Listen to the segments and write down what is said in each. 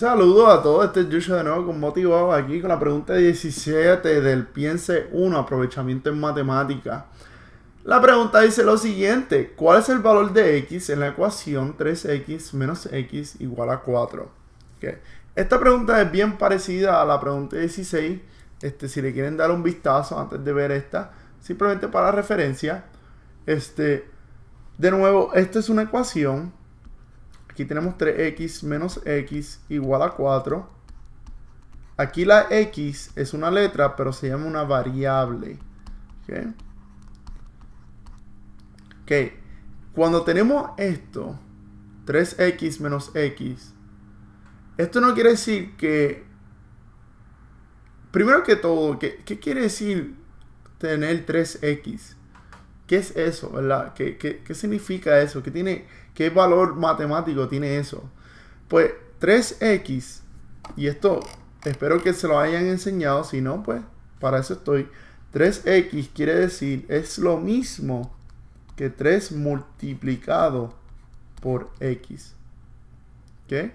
Saludos a todos, este es de nuevo con Motivado aquí con la pregunta 17 del Piense 1, aprovechamiento en matemática. La pregunta dice lo siguiente, ¿cuál es el valor de x en la ecuación 3x menos x igual a 4? Esta pregunta es bien parecida a la pregunta 16, este, si le quieren dar un vistazo antes de ver esta, simplemente para referencia. Este, de nuevo, esta es una ecuación Aquí tenemos 3x menos x igual a 4. Aquí la x es una letra, pero se llama una variable. ok, cuando tenemos esto, 3x menos x, esto no quiere decir que... Primero que todo, que qué quiere decir tener 3x? ¿Qué es eso, ¿Qué, significa eso? ¿Qué, tiene, ¿Qué valor matemático tiene eso? Pues 3x, y esto espero que se lo hayan enseñado, si no, pues para eso estoy. 3x quiere decir, es lo mismo que 3 multiplicado por x. ¿Ok?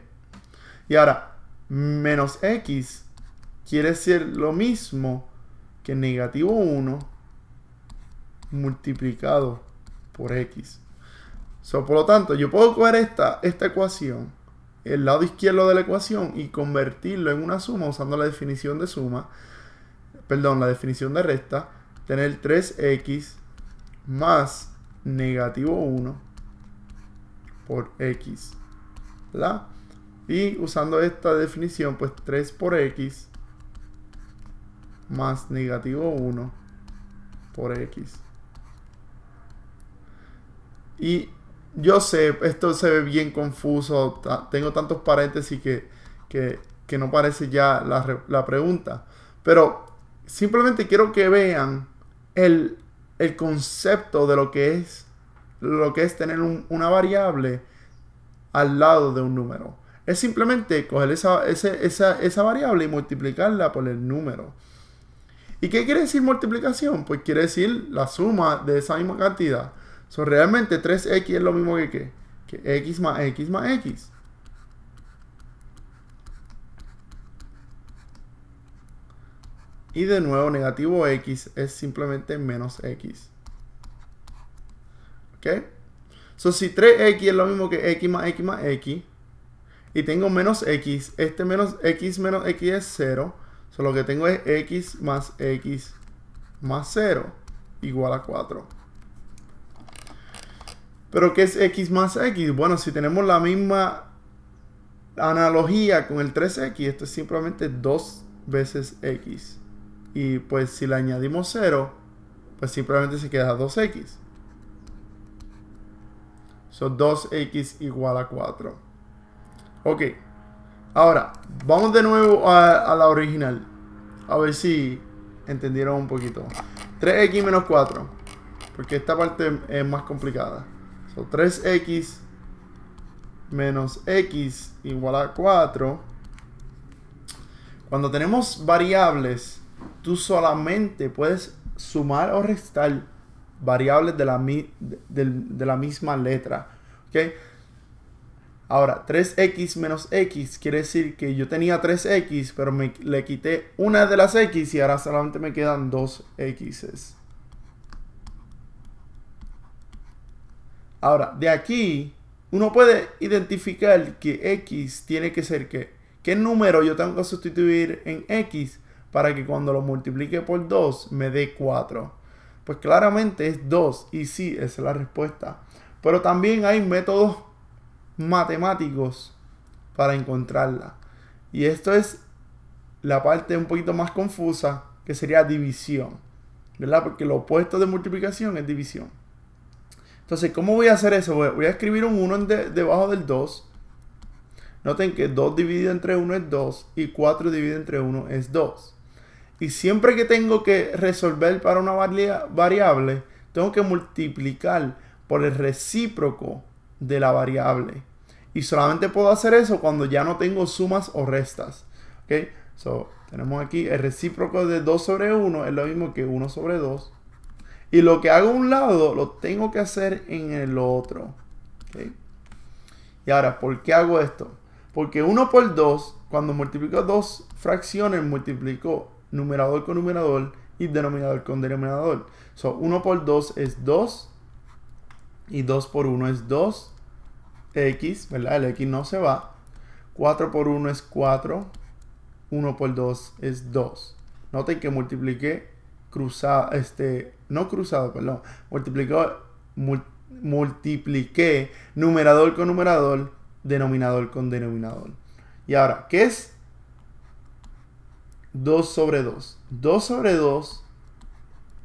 Y ahora, menos x quiere decir lo mismo que negativo 1 multiplicado por x. So, por lo tanto, yo puedo coger esta, ecuación, el lado izquierdo de la ecuación, y convertirlo en una suma usando la definición de suma, perdón, la definición de resta, tener 3x más negativo 1 por x. ¿la? Y usando esta definición, pues 3 por x más negativo 1 por x. Y yo sé, esto se ve bien confuso, tengo tantos paréntesis que, que, no parece ya la, pregunta, pero simplemente quiero que vean el, concepto de lo que es, lo que es tener una variable al lado de un número. Es simplemente coger esa, esa variable y multiplicarla por el número. ¿Y qué quiere decir multiplicación? Pues quiere decir la suma de esa misma cantidad So, realmente 3x es lo mismo que, que, x más x más x. Y de nuevo, negativo x es simplemente menos x. ¿Ok? So, si 3x es lo mismo que x más x más x, y tengo menos x, este menos x menos x es 0, so, lo que tengo es x más x más 0 igual a 4. Pero ¿qué es x más x? Bueno, si tenemos la misma analogía con el 3x, esto es simplemente 2 veces x. Y pues si le añadimos 0, pues simplemente se queda 2x. Son 2x igual a 4. Ok. Ahora, vamos de nuevo a la original. A ver si entendieron un poquito. 3x menos 4. Porque esta parte es más complicada. 3x menos x igual a 4. Cuando tenemos variables, tú solamente puedes sumar o restar variables de la, de, la misma letra. Ahora, 3x menos x quiere decir que yo tenía 3x, pero me, le quité una de las x y ahora solamente me quedan 2x. Ahora, de aquí uno puede identificar que X tiene que ser que ¿Qué número yo tengo que sustituir en X para que cuando lo multiplique por 2 me dé 4? Pues claramente es 2 y sí, esa es la respuesta. Pero también hay métodos matemáticos para encontrarla. Y esto es la parte un poquito más confusa que sería división. ¿Verdad? Porque lo opuesto de multiplicación es división. Entonces, ¿cómo voy a hacer eso? Voy a, escribir un 1 debajo del 2. Noten que 2 dividido entre 1 es 2 y 4 dividido entre 1 es 2. Y siempre que tengo que resolver para una variable, tengo que multiplicar por el recíproco de la variable. Y solamente puedo hacer eso cuando ya no tengo sumas o restas. So, tenemos aquí el recíproco de 2 sobre 1 es lo mismo que 1 sobre 2. Y lo que hago a un lado lo tengo que hacer en el otro. Y ahora, ¿por qué hago esto? Porque 1 por 2, cuando multiplico dos fracciones, multiplico numerador con numerador y denominador con denominador. So, 1 por 2 es 2 y 2 por 1 es 2. X, ¿verdad? El X no se va. 4 por 1 es 4. 1 por 2 es 2. Noten que multipliqué cruzado, este, no cruzado, perdón, multiplicó, multipliqué numerador con numerador, denominador con denominador. Y ahora, ¿qué es 2 sobre 2? 2 sobre 2,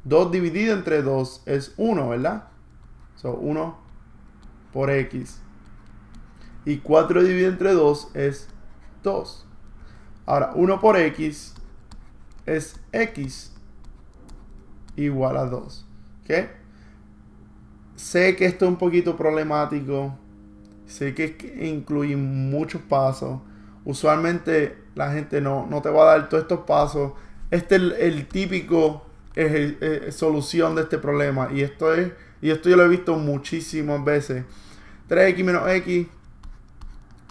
2 dividido entre 2 es 1, ¿verdad? So, 1 por x. Y 4 dividido entre 2 es 2. Ahora, 1 por x es x igual a 2. ¿Ok? Sé que esto es un poquito problemático. Sé que incluye muchos pasos. Usualmente la gente no, no te va a dar todos estos pasos. Este es el, típico es eh, solución de este problema. Y esto es. Y esto yo lo he visto muchísimas veces. 3x menos x.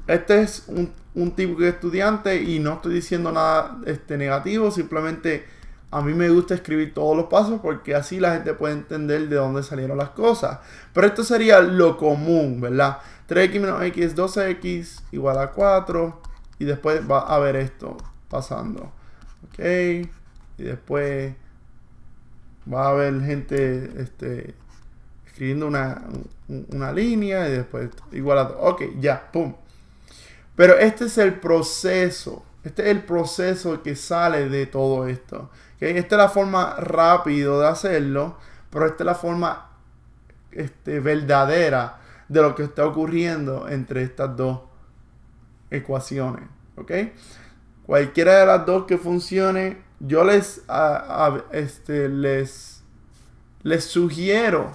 Este es un, un típico de estudiante. Y no estoy diciendo nada este, negativo. Simplemente a mí me gusta escribir todos los pasos porque así la gente puede entender de dónde salieron las cosas. Pero esto sería lo común, ¿verdad? 3x menos x es 2x igual a 4. Y después va a haber esto pasando. Ok. Y después va a haber gente este, escribiendo una, línea y después igual a... Ok, ya, pum. Pero este es el proceso este es el proceso que sale de todo esto. Esta es la forma rápido de hacerlo, pero esta es la forma este, verdadera de lo que está ocurriendo entre estas dos ecuaciones. Cualquiera de las dos que funcione, yo les, este, les, les sugiero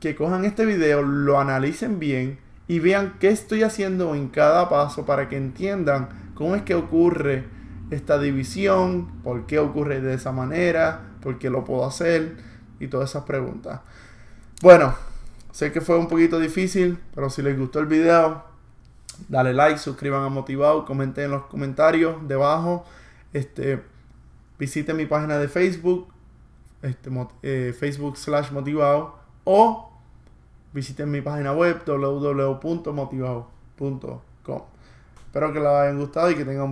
que cojan este video, lo analicen bien y vean qué estoy haciendo en cada paso para que entiendan cómo es que ocurre esta división, por qué ocurre de esa manera, por qué lo puedo hacer y todas esas preguntas. Bueno, sé que fue un poquito difícil, pero si les gustó el video, dale like, suscriban a Motivado, comenten en los comentarios debajo, este, visiten mi página de Facebook, este, eh, Facebook slash Motivado, o visiten mi página web www.motivado.com Espero que les hayan gustado y que tengan un